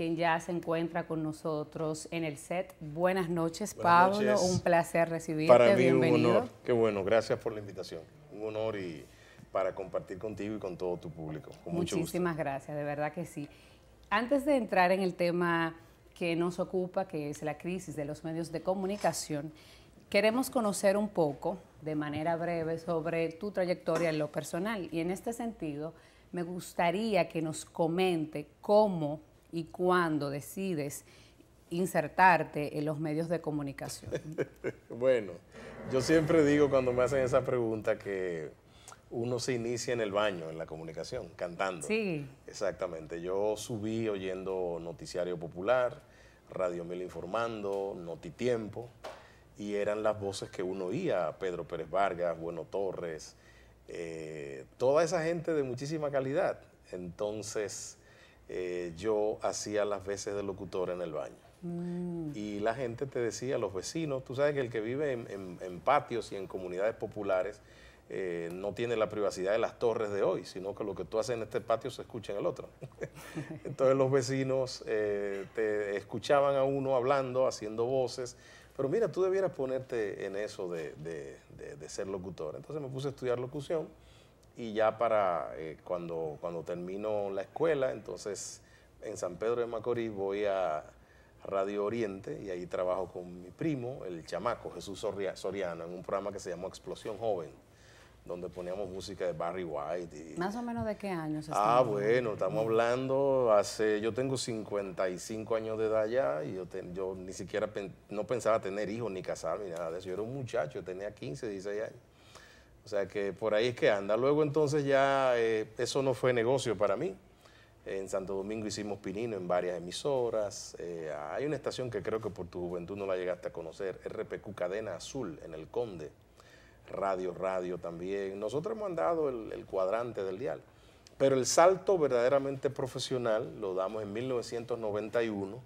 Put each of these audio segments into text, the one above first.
quien ya se encuentra con nosotros en el set. Buenas noches, Pablo. Un placer recibirte. Para mí un honor. Qué bueno, gracias por la invitación. Un honor y para compartir contigo y con todo tu público. Muchísimas gracias, de verdad que sí. Antes de entrar en el tema que nos ocupa, que es la crisis de los medios de comunicación, queremos conocer un poco, de manera breve, sobre tu trayectoria en lo personal. Y en este sentido, me gustaría que nos comente cómo y cuándo decides insertarte en los medios de comunicación? bueno, yo siempre digo cuando me hacen esa pregunta que uno se inicia en el baño, en la comunicación, cantando. Sí. Exactamente. Yo subí oyendo Noticiario Popular, Radio Mil Informando, Notitiempo, y eran las voces que uno oía, Pedro Pérez Vargas, Bueno Torres, eh, toda esa gente de muchísima calidad. Entonces, eh, yo hacía las veces de locutor en el baño. Mm. Y la gente te decía, los vecinos, tú sabes que el que vive en, patios y en comunidades populares eh, no tiene la privacidad de las torres de hoy, sino que lo que tú haces en este patio se escucha en el otro. Entonces los vecinos eh, te escuchaban a uno hablando, haciendo voces, pero mira, tú debieras ponerte en eso de ser locutor. Entonces me puse a estudiar locución y ya para eh, cuando, cuando termino la escuela, entonces en San Pedro de Macorís voy a Radio Oriente y ahí trabajo con mi primo, el chamaco Jesús Soriano, en un programa que se llamó Explosión Joven donde poníamos música de Barry White. Y... ¿Más o menos de qué años? Ah, bueno, estamos hablando hace, yo tengo 55 años de edad ya y yo, ni siquiera no pensaba tener hijos ni casarme ni nada de eso. Yo era un muchacho, tenía 15, 16 años. O sea que por ahí es que anda. Luego entonces ya eh, eso no fue negocio para mí. En Santo Domingo hicimos Pinino en varias emisoras. Eh, hay una estación que creo que por tu juventud no la llegaste a conocer, RPQ Cadena Azul en el Conde. Radio, radio también. Nosotros hemos andado el cuadrante del dial. Pero el salto verdaderamente profesional lo damos en 1991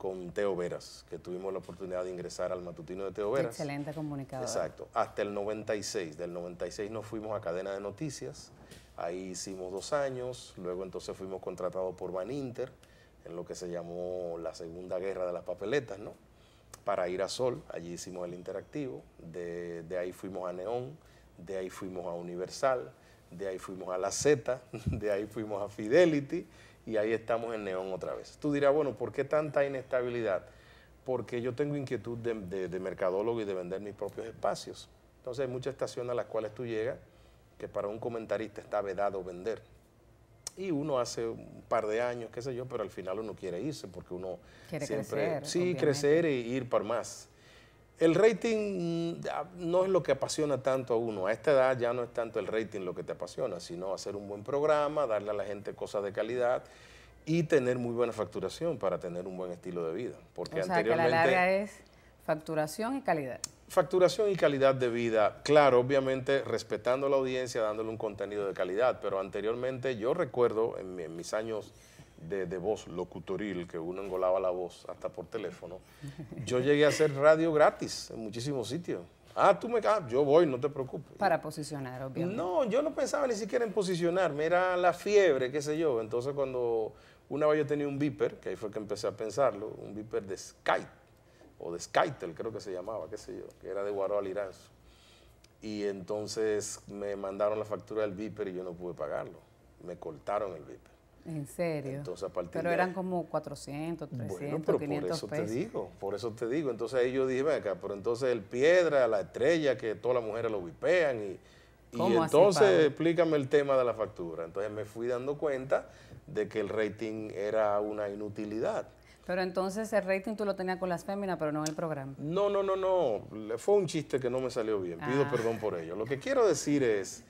con Teo Veras, que tuvimos la oportunidad de ingresar al matutino de Teo Veras. Excelente comunicador. Exacto, hasta el 96. Del 96 nos fuimos a Cadena de Noticias, ahí hicimos dos años, luego entonces fuimos contratados por Van Inter, en lo que se llamó la Segunda Guerra de las Papeletas, ¿no? Para ir a Sol, allí hicimos el interactivo, de, de ahí fuimos a Neón, de ahí fuimos a Universal, de ahí fuimos a La Z, de ahí fuimos a Fidelity y ahí estamos en neón otra vez. Tú dirás, bueno, ¿por qué tanta inestabilidad? Porque yo tengo inquietud de, mercadólogo y de vender mis propios espacios. Entonces hay muchas estaciones a las cuales tú llegas que para un comentarista está vedado vender. Y uno hace un par de años, qué sé yo, pero al final uno quiere irse porque uno quiere siempre... Crecer, sí, crecer e ir para más el rating mm, no es lo que apasiona tanto a uno. A esta edad ya no es tanto el rating lo que te apasiona, sino hacer un buen programa, darle a la gente cosas de calidad y tener muy buena facturación para tener un buen estilo de vida. Porque o sea, que la larga es facturación y calidad. Facturación y calidad de vida, claro, obviamente respetando la audiencia, dándole un contenido de calidad, pero anteriormente yo recuerdo en, mis años de, voz locutoril, que uno engolaba la voz hasta por teléfono, yo llegué a hacer radio gratis en muchísimos sitios. Ah, tú me ah, yo voy, no te preocupes. Para posicionar, obviamente. No, yo no pensaba ni siquiera en posicionarme, era la fiebre, qué sé yo. Entonces cuando una vez yo tenía un Viper, que ahí fue que empecé a pensarlo, un Viper de Skype, o de Skytel creo que se llamaba, qué sé yo, que era de Guaró Aliranzo. Y entonces me mandaron la factura del Viper y yo no pude pagarlo. Me cortaron el Viper. En serio. Pero eran como 400, 300, bueno, pero por eso te digo, por eso te digo. Entonces ellos yo dije, venga, pero entonces el piedra, la estrella, que todas las mujeres lo vipean y... entonces explícame el tema de la factura. Entonces me fui dando cuenta de que el rating era una inutilidad. Pero entonces el rating tú lo tenías con las féminas, pero no en el programa. No, no, no, no. Fue un chiste que no me salió bien. Pido ah. perdón por ello. Lo que quiero decir es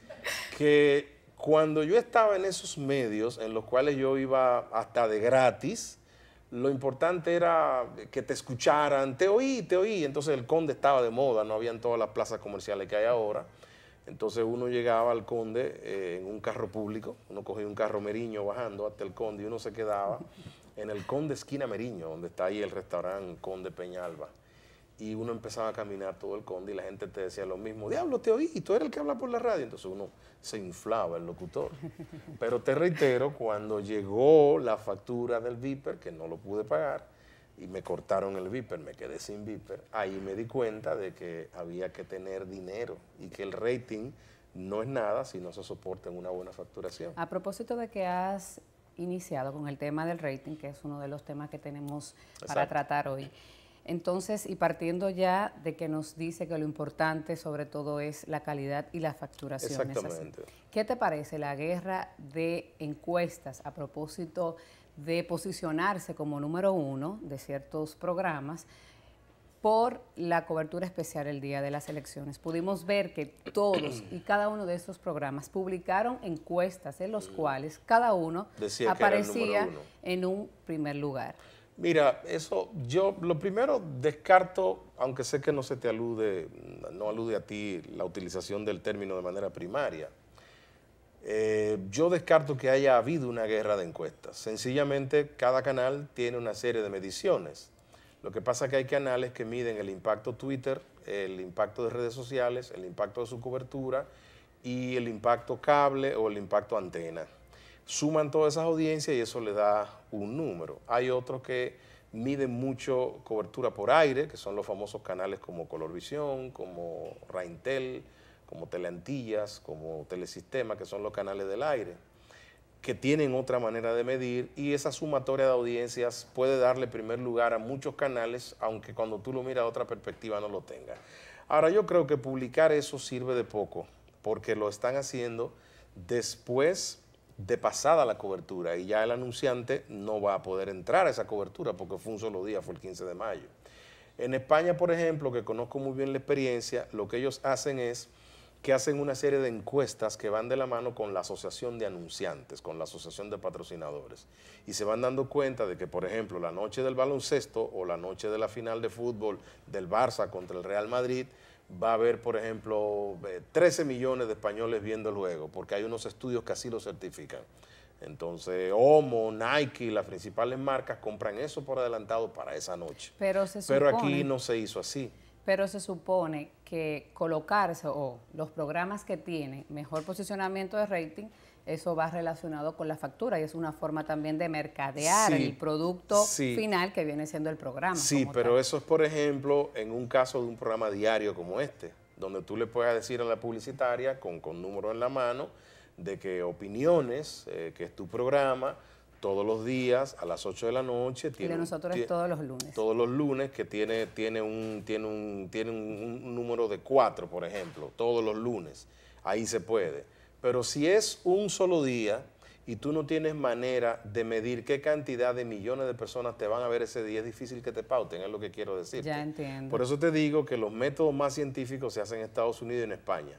que cuando yo estaba en esos medios, en los cuales yo iba hasta de gratis, lo importante era que te escucharan, te oí, te oí. Entonces el conde estaba de moda, no habían todas las plazas comerciales que hay ahora. Entonces uno llegaba al conde eh, en un carro público, uno cogía un carro meriño bajando hasta el conde y uno se quedaba en el conde esquina meriño, donde está ahí el restaurante Conde Peñalba y uno empezaba a caminar todo el conde y la gente te decía lo mismo, diablo, te oí, y tú eres el que habla por la radio. Entonces uno se inflaba el locutor. Pero te reitero, cuando llegó la factura del Viper, que no lo pude pagar, y me cortaron el Viper, me quedé sin Viper, ahí me di cuenta de que había que tener dinero y que el rating no es nada si no se soporta en una buena facturación. A propósito de que has iniciado con el tema del rating, que es uno de los temas que tenemos para tratar hoy. Entonces, y partiendo ya de que nos dice que lo importante sobre todo es la calidad y la facturación. Exactamente. ¿Qué te parece la guerra de encuestas a propósito de posicionarse como número uno de ciertos programas? por la cobertura especial el día de las elecciones. Pudimos ver que todos y cada uno de estos programas publicaron encuestas en los mm. cuales cada uno aparecía en un primer lugar. Mira, eso, yo lo primero descarto, aunque sé que no se te alude, no alude a ti la utilización del término de manera primaria. Eh, yo descarto que haya habido una guerra de encuestas. Sencillamente, cada canal tiene una serie de mediciones. Lo que pasa es que hay canales que miden el impacto Twitter, el impacto de redes sociales, el impacto de su cobertura y el impacto cable o el impacto antena suman todas esas audiencias y eso le da un número. Hay otros que miden mucho cobertura por aire, que son los famosos canales como Colorvisión, como Raintel, como Teleantillas, como Telesistema, que son los canales del aire, que tienen otra manera de medir y esa sumatoria de audiencias puede darle primer lugar a muchos canales, aunque cuando tú lo miras otra perspectiva no lo tenga. Ahora yo creo que publicar eso sirve de poco, porque lo están haciendo después de pasada la cobertura y ya el anunciante no va a poder entrar a esa cobertura porque fue un solo día, fue el 15 de mayo. En España, por ejemplo, que conozco muy bien la experiencia, lo que ellos hacen es que hacen una serie de encuestas que van de la mano con la asociación de anunciantes, con la asociación de patrocinadores. Y se van dando cuenta de que, por ejemplo, la noche del baloncesto o la noche de la final de fútbol del Barça contra el Real Madrid, va a haber, por ejemplo, 13 eh, millones de españoles viendo luego, porque hay unos estudios que así lo certifican. Entonces, Homo, Nike, las principales marcas compran eso por adelantado para esa noche. Pero, pero aquí no se hizo así. Pero se supone que colocarse o los programas que tienen mejor posicionamiento de rating eso va relacionado con la factura y es una forma también de mercadear el producto final que viene siendo el programa. Sí, pero eso es, por ejemplo, en un caso de un programa diario como este, donde tú le puedes decir a la publicitaria con, con número en la mano de que opiniones, eh, que es tu programa, todos los días a las 8 de la noche. Tiene, nosotros todos los lunes. Todos los lunes que tiene, tiene, un, tiene, un, tiene un número de cuatro, por ejemplo, todos los lunes. Ahí se puede. Pero si es un solo día y tú no tienes manera de medir qué cantidad de millones de personas te van a ver ese día, es difícil que te pauten, es lo que quiero decir. Ya entiendo. Por eso te digo que los métodos más científicos se hacen en Estados Unidos y en España.